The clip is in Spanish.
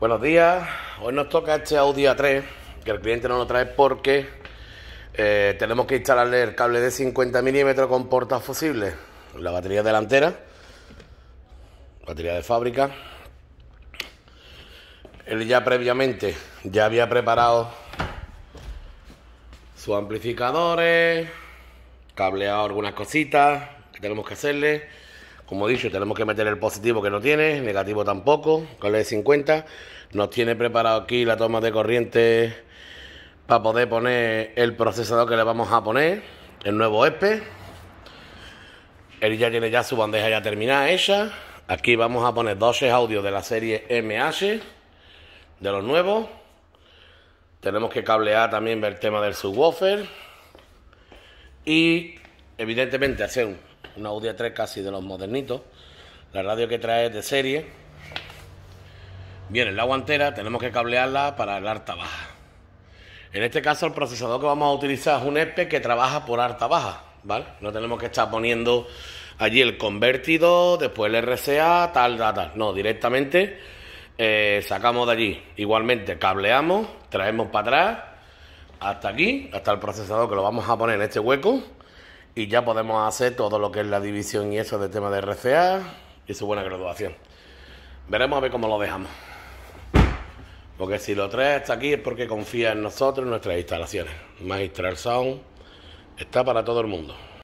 Buenos días, hoy nos toca este audio A3 que el cliente no lo trae porque eh, tenemos que instalarle el cable de 50 milímetros con portas fusibles, la batería delantera, batería de fábrica. Él ya previamente ya había preparado sus amplificadores, cableado algunas cositas que tenemos que hacerle como he dicho, tenemos que meter el positivo que no tiene, negativo tampoco, con el de 50. Nos tiene preparado aquí la toma de corriente para poder poner el procesador que le vamos a poner, el nuevo ESPE. Él ya tiene ya su bandeja ya terminada Ella, Aquí vamos a poner 12 audios de la serie MH, de los nuevos. Tenemos que cablear también el tema del subwoofer. Y evidentemente hacer un, una Audi 3 casi de los modernitos, la radio que trae es de serie. Bien, en la guantera tenemos que cablearla para el alta baja. En este caso el procesador que vamos a utilizar es un ESP que trabaja por alta baja, ¿vale? No tenemos que estar poniendo allí el convertido, después el RCA, tal, tal, tal. No, directamente eh, sacamos de allí. Igualmente cableamos, traemos para atrás hasta aquí, hasta el procesador que lo vamos a poner en este hueco y ya podemos hacer todo lo que es la división y eso de tema de RCA y su buena graduación. Veremos a ver cómo lo dejamos. Porque si lo trae hasta aquí es porque confía en nosotros, en nuestras instalaciones. Magistral Sound está para todo el mundo.